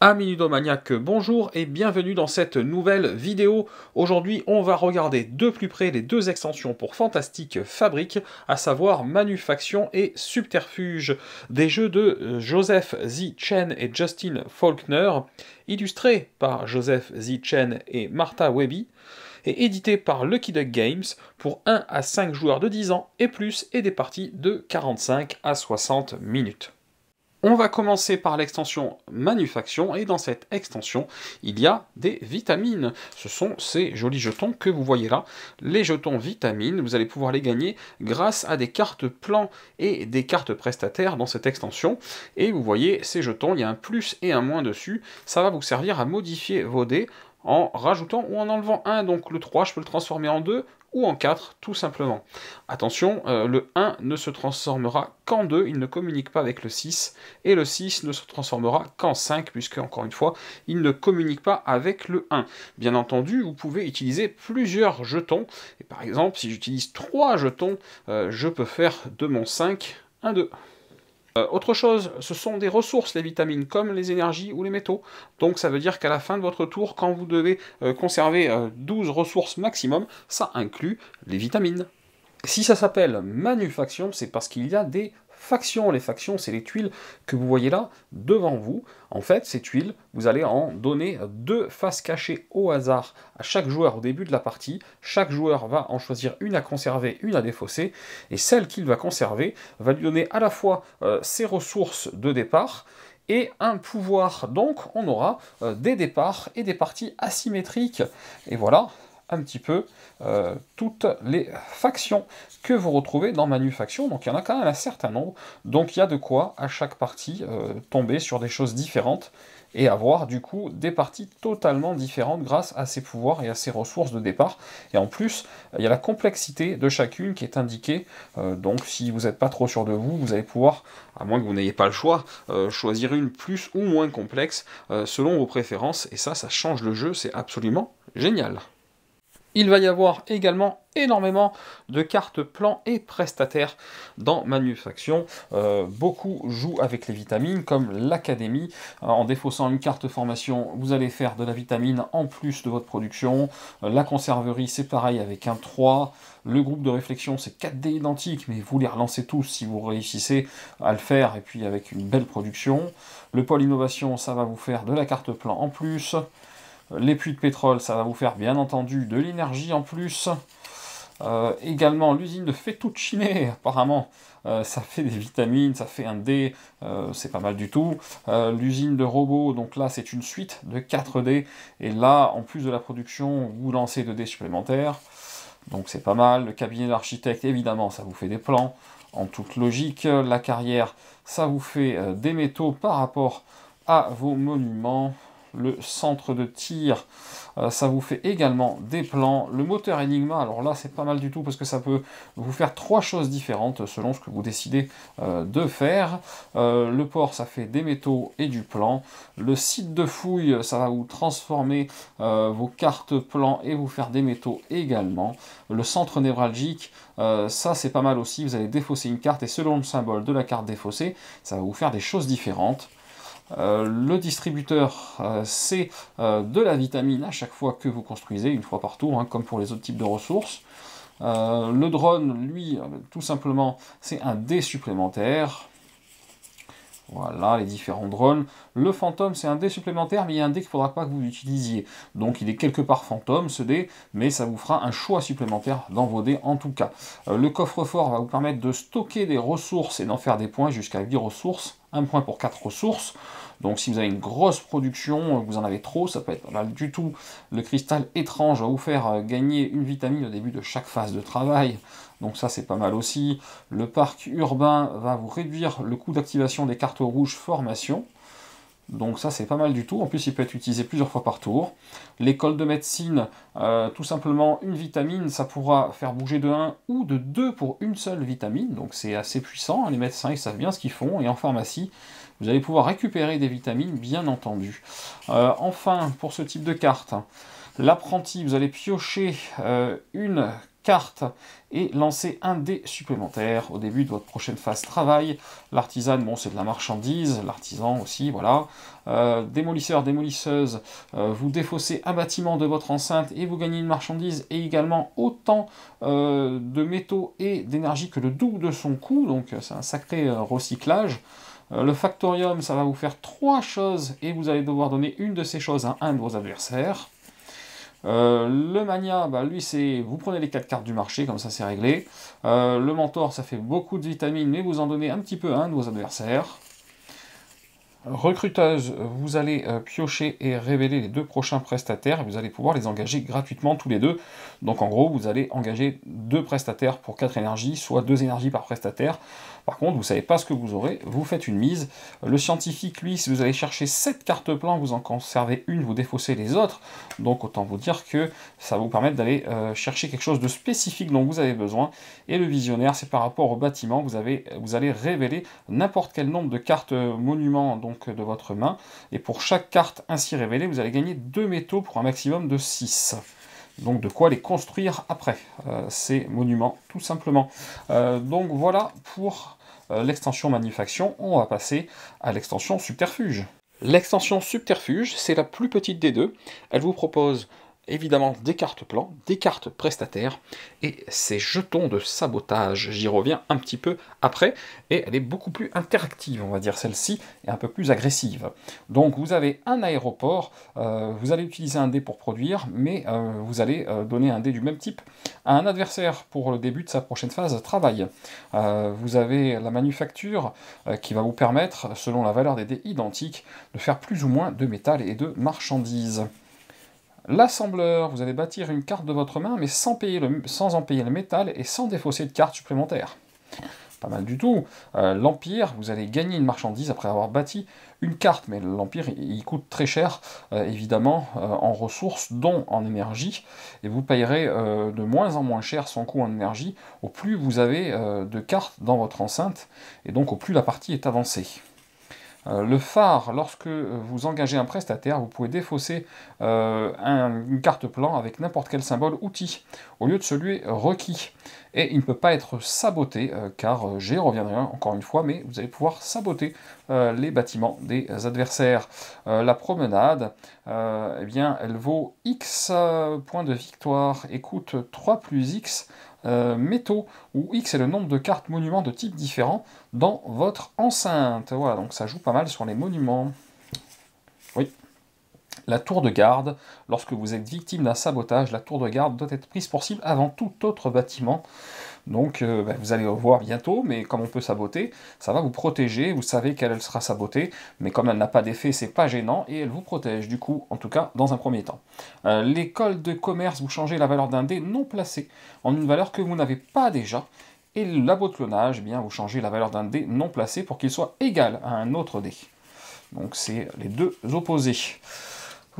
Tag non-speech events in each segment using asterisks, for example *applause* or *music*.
Amis bonjour et bienvenue dans cette nouvelle vidéo. Aujourd'hui, on va regarder de plus près les deux extensions pour Fantastique Fabrique, à savoir Manufaction et Subterfuge, des jeux de euh, Joseph Z. Chen et Justin Faulkner, illustrés par Joseph Z. Chen et Martha Webby, et édités par Lucky Duck Games pour 1 à 5 joueurs de 10 ans et plus et des parties de 45 à 60 minutes. On va commencer par l'extension manufaction et dans cette extension, il y a des vitamines. Ce sont ces jolis jetons que vous voyez là, les jetons vitamines. Vous allez pouvoir les gagner grâce à des cartes plans et des cartes prestataires dans cette extension. Et vous voyez ces jetons, il y a un plus et un moins dessus. Ça va vous servir à modifier vos dés en rajoutant ou en enlevant un. Donc le 3, je peux le transformer en deux ou en 4 tout simplement. Attention, euh, le 1 ne se transformera qu'en 2, il ne communique pas avec le 6, et le 6 ne se transformera qu'en 5, puisque encore une fois, il ne communique pas avec le 1. Bien entendu, vous pouvez utiliser plusieurs jetons, et par exemple, si j'utilise 3 jetons, euh, je peux faire de mon 5 un 2. Euh, autre chose, ce sont des ressources, les vitamines, comme les énergies ou les métaux. Donc ça veut dire qu'à la fin de votre tour, quand vous devez euh, conserver 12 euh, ressources maximum, ça inclut les vitamines. Si ça s'appelle manufaction, c'est parce qu'il y a des factions. Les factions, c'est les tuiles que vous voyez là devant vous. En fait, ces tuiles, vous allez en donner deux faces cachées au hasard à chaque joueur au début de la partie. Chaque joueur va en choisir une à conserver, une à défausser, et celle qu'il va conserver va lui donner à la fois euh, ses ressources de départ et un pouvoir. Donc, on aura euh, des départs et des parties asymétriques. Et voilà, un petit peu euh, toutes les factions que vous retrouvez dans Manufaction. Donc il y en a quand même un certain nombre. Donc il y a de quoi à chaque partie euh, tomber sur des choses différentes et avoir du coup des parties totalement différentes grâce à ses pouvoirs et à ses ressources de départ. Et en plus, il y a la complexité de chacune qui est indiquée. Euh, donc si vous n'êtes pas trop sûr de vous, vous allez pouvoir, à moins que vous n'ayez pas le choix, choisir une plus ou moins complexe selon vos préférences. Et ça, ça change le jeu, c'est absolument génial. Il va y avoir également énormément de cartes plans et prestataires dans Manufaction. Euh, beaucoup jouent avec les vitamines, comme l'Académie. Euh, en défaussant une carte formation, vous allez faire de la vitamine en plus de votre production. Euh, la conserverie, c'est pareil avec un 3. Le groupe de réflexion, c'est 4D identique, mais vous les relancez tous si vous réussissez à le faire, et puis avec une belle production. Le pôle innovation, ça va vous faire de la carte plan en plus. Les puits de pétrole, ça va vous faire bien entendu de l'énergie en plus. Euh, également l'usine de fettuccine, *laughs* apparemment, euh, ça fait des vitamines, ça fait un dé, euh, c'est pas mal du tout. l'usine de robots, donc là c'est une suite de 4D, et là en plus de la production, vous lancez 2 dés supplémentaires, donc c'est pas mal. Le cabinet d'architecte, évidemment, ça vous fait des plans, en toute logique. La carrière, ça vous fait des métaux par rapport à vos monuments le centre de tir. Euh, ça vous fait également des plans. Le moteur Enigma, alors là c'est pas mal du tout parce que ça peut vous faire trois choses différentes selon ce que vous décidez euh, de faire. Euh, le port, ça fait des métaux et du plan. Le site de fouille, ça va vous transformer vos cartes plans et vous faire des métaux également. Le centre névralgique, ça c'est pas mal aussi. Vous allez défausser une carte et selon le symbole de la carte défaussée, ça va vous faire des choses différentes. Euh, le distributeur, euh, c'est euh, de la vitamine à chaque fois que vous construisez, une fois par tour, hein, comme pour les autres types de ressources. le drone, lui, tout simplement, c'est un dé supplémentaire. Voilà les différents drones. Le fantôme, c'est un dé supplémentaire, mais il y a un dé qu'il ne faudra pas que vous utilisiez. Donc il est quelque part fantôme, ce dé, mais ça vous fera un choix supplémentaire dans vos dés en tout cas. le coffre-fort va vous permettre de stocker des ressources et d'en faire des points jusqu'à 10 ressources un point pour quatre ressources. Donc si vous avez une grosse production, vous en avez trop, ça peut être mal du tout. Le cristal étrange va vous faire gagner une vitamine au début de chaque phase de travail. Donc ça c'est pas mal aussi. Le parc urbain va vous réduire le coût d'activation des cartes rouges formation. Donc ça c'est pas mal du tout, en plus il peut être utilisé plusieurs fois par tour. L'école de médecine, euh, tout simplement une vitamine, ça pourra faire bouger de 1 ou de 2 pour une seule vitamine, donc c'est assez puissant, hein. les médecins ils savent bien ce qu'ils font, et en pharmacie, vous allez pouvoir récupérer des vitamines bien entendu. Euh, enfin, pour ce type de carte, l'apprenti, vous allez piocher euh, une carte et lancer un dé supplémentaire au début de votre prochaine phase travail. l'artisan bon, c'est de la marchandise, l'artisan aussi, voilà. Euh, démolisseur, démolisseuse, euh, vous défaussez un bâtiment de votre enceinte et vous gagnez une marchandise et également autant euh, de métaux et d'énergie que le double de son coût, donc c'est un sacré recyclage. Le factorium, ça va vous faire trois choses et vous allez devoir donner une de ces choses à un de vos adversaires. Euh, le Mania, bah, lui, c'est vous prenez les 4 cartes du marché, comme ça c'est réglé. Euh, le Mentor, ça fait beaucoup de vitamines, mais vous en donnez un petit peu un de vos adversaires. Recruteuse, vous allez euh, piocher et révéler les deux prochains prestataires vous allez pouvoir les engager gratuitement tous les deux. Donc en gros, vous allez engager deux prestataires pour quatre énergies, soit deux énergies par prestataire. Par contre, vous ne savez pas ce que vous aurez, vous faites une mise. Le scientifique, lui, si vous allez chercher sept cartes plan, vous en conservez une, vous défaussez les autres. Donc autant vous dire que ça va vous permettre d'aller euh, chercher quelque chose de spécifique dont vous avez besoin. Et le visionnaire, c'est par rapport au bâtiment, vous, avez, vous allez révéler n'importe quel nombre de cartes euh, monuments donc de votre main. Et pour chaque carte ainsi révélée, vous allez gagner deux métaux pour un maximum de 6. Donc de quoi les construire après, euh, ces monuments, tout simplement. Euh, donc voilà pour euh, l'extension manufacture On va passer à l'extension Subterfuge. L'extension Subterfuge, c'est la plus petite des deux. Elle vous propose évidemment des cartes plans, des cartes prestataires, et ces jetons de sabotage, j'y reviens un petit peu après, et elle est beaucoup plus interactive, on va dire celle-ci, et un peu plus agressive. Donc vous avez un aéroport, euh, vous allez utiliser un dé pour produire, mais euh, vous allez euh, donner un dé du même type à un adversaire pour le début de sa prochaine phase de travail. vous avez la manufacture qui va vous permettre, selon la valeur des dés identiques, de faire plus ou moins de métal et de marchandises. L'assembleur, vous allez bâtir une carte de votre main, mais sans, payer sans en payer le métal et sans défausser de cartes supplémentaires. Pas mal du tout. Euh, l'Empire, vous allez gagner une marchandise après avoir bâti une carte, mais l'Empire, il coûte très cher, euh, évidemment, euh, en ressources, dont en énergie, et vous payerez de moins en moins cher son coût en énergie, au plus vous avez de cartes dans votre enceinte, et donc au plus la partie est avancée. Euh, le phare, lorsque euh, vous engagez un prestataire, vous pouvez défausser euh, une carte plan avec n'importe quel symbole outil, au lieu de celui requis. Et il ne peut pas être saboté, car j'y reviendrai encore une fois, mais vous allez pouvoir saboter les bâtiments des adversaires. la promenade, eh bien, elle vaut X points de victoire et coûte 3 plus X euh, métaux, où X est le nombre de cartes monuments de type différent dans votre enceinte. Voilà, donc ça joue pas mal sur les monuments. Oui. La tour de garde, lorsque vous êtes victime d'un sabotage, la tour de garde doit être prise pour cible avant tout autre bâtiment. Donc euh, bah, vous allez revoir bientôt, mais comme on peut saboter, ça va vous protéger, vous savez qu'elle sera sabotée, mais comme elle n'a pas d'effet, c'est pas gênant, et elle vous protège du coup, en tout cas dans un premier temps. Euh, l'école de commerce, vous changez la valeur d'un dé non placé en une valeur que vous n'avez pas déjà, et le eh bien, vous changez la valeur d'un dé non placé pour qu'il soit égal à un autre dé. Donc c'est les deux opposés.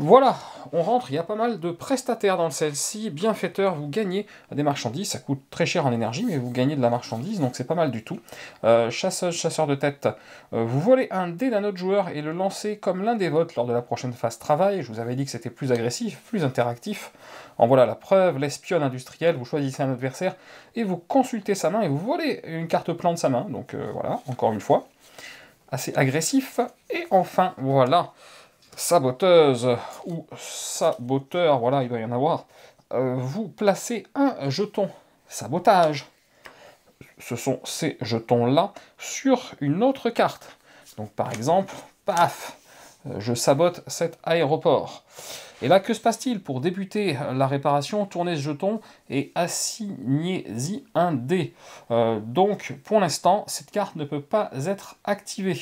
Voilà, on rentre, il y a pas mal de prestataires dans le celle-ci, Bienfaiteur, vous gagnez des marchandises, ça coûte très cher en énergie, mais vous gagnez de la marchandise, donc c'est pas mal du tout. Euh, chasseuse, chasseur de tête, euh, vous volez un dé d'un autre joueur et le lancez comme l'un des votes lors de la prochaine phase travail, je vous avais dit que c'était plus agressif, plus interactif, en voilà la preuve, l'espionne industrielle, vous choisissez un adversaire et vous consultez sa main et vous volez une carte plan de sa main, donc euh, voilà, encore une fois, assez agressif, et enfin, voilà saboteuse ou saboteur, voilà, il doit y en avoir, euh, vous placez un jeton sabotage. Ce sont ces jetons-là sur une autre carte. Donc par exemple, paf, je sabote cet aéroport. Et là, que se passe-t-il Pour débuter la réparation, tournez ce jeton et assignez-y un dé. Euh, donc, pour l'instant, cette carte ne peut pas être activée.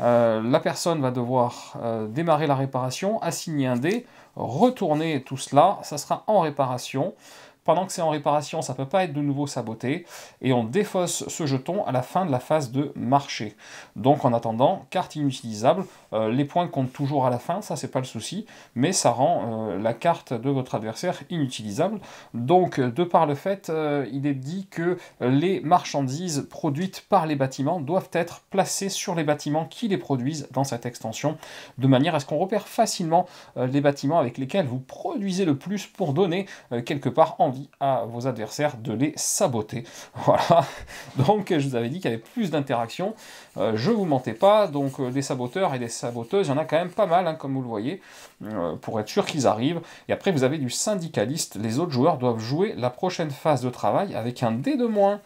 Euh, la personne va devoir euh, démarrer la réparation, assigner un dé, retourner tout cela, ça sera en réparation pendant que c'est en réparation, ça ne peut pas être de nouveau saboté, et on défausse ce jeton à la fin de la phase de marché. Donc en attendant, carte inutilisable, euh, les points comptent toujours à la fin, ça c'est pas le souci, mais ça rend euh, la carte de votre adversaire inutilisable. Donc de par le fait, euh, il est dit que les marchandises produites par les bâtiments doivent être placées sur les bâtiments qui les produisent dans cette extension, de manière à ce qu'on repère facilement les bâtiments avec lesquels vous produisez le plus pour donner quelque part envie à vos adversaires de les saboter. *laughs* Voilà. Donc, je vous avais dit qu'il y avait plus d'interactions. Euh, je vous mentais pas. Donc, euh, des saboteurs et des saboteuses, il y en a quand même pas mal, hein, comme vous le voyez, euh, pour être sûr qu'ils arrivent. Et après, vous avez du syndicaliste. Les autres joueurs doivent jouer la prochaine phase de travail avec un dé de moins.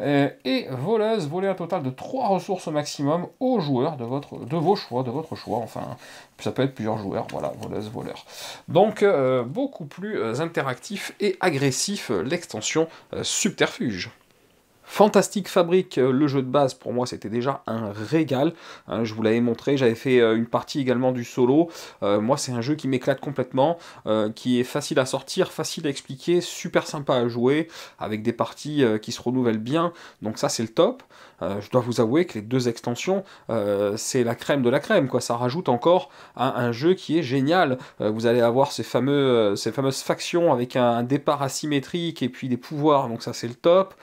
Euh, et voleuse, voler un total de 3 ressources au maximum aux joueurs de, votre, vos choix, de votre choix, enfin, ça peut être plusieurs joueurs, voilà, voleuse, voleur. Donc, euh, beaucoup plus euh, interactif et agressif l'extension subterfuge. Fantastic fabrique euh, le jeu de base, pour moi, c'était déjà un régal. Hein, je vous l'avais montré, j'avais fait euh, une partie également du solo. Euh, moi, c'est un jeu qui m'éclate complètement, qui est facile à sortir, facile à expliquer, super sympa à jouer, avec des parties qui se renouvellent bien. Donc ça, c'est le top. je dois vous avouer que les deux extensions, c'est la crème de la crème. Quoi. Ça rajoute encore à un jeu qui est génial. vous allez avoir ces, fameux, ces fameuses factions avec un, départ asymétrique et puis des pouvoirs. Donc ça, c'est le top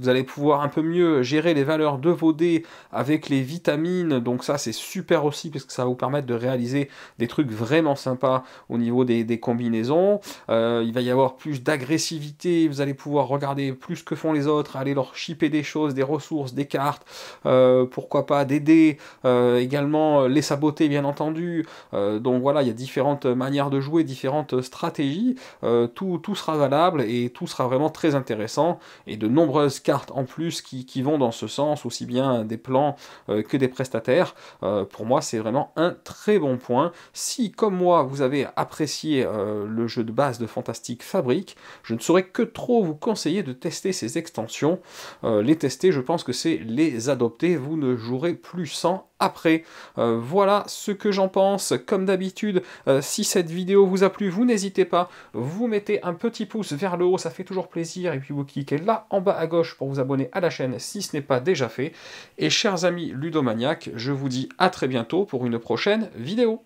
vous allez pouvoir un peu mieux gérer les valeurs de vos dés avec les vitamines, donc ça c'est super aussi parce que ça va vous permettre de réaliser des trucs vraiment sympas au niveau des, combinaisons. Euh, il va y avoir plus d'agressivité, vous allez pouvoir regarder plus que font les autres, aller leur shipper des choses, des ressources, des cartes, euh, pourquoi pas des dés, euh, également les saboter bien entendu. donc voilà, il y a différentes manières de jouer, différentes stratégies, tout, tout sera valable et tout sera vraiment très intéressant et de nombreuses cartes en plus qui, vont dans ce sens, aussi bien des plans euh, que des prestataires, euh, pour moi c'est vraiment un très bon point. Si, comme moi, vous avez apprécié euh, le jeu de base de Fantastic Fabrique, je ne saurais que trop vous conseiller de tester ces extensions. les tester, je pense que c'est les adopter, vous ne jouerez plus sans après. Euh, voilà ce que j'en pense. Comme d'habitude, euh, si cette vidéo vous a plu, vous n'hésitez pas, vous mettez un petit pouce vers le haut, ça fait toujours plaisir, et puis vous cliquez là en bas à gauche pour vous abonner à la chaîne si ce n'est pas déjà fait. Et chers amis ludomaniacs, je vous dis à très bientôt pour une prochaine vidéo.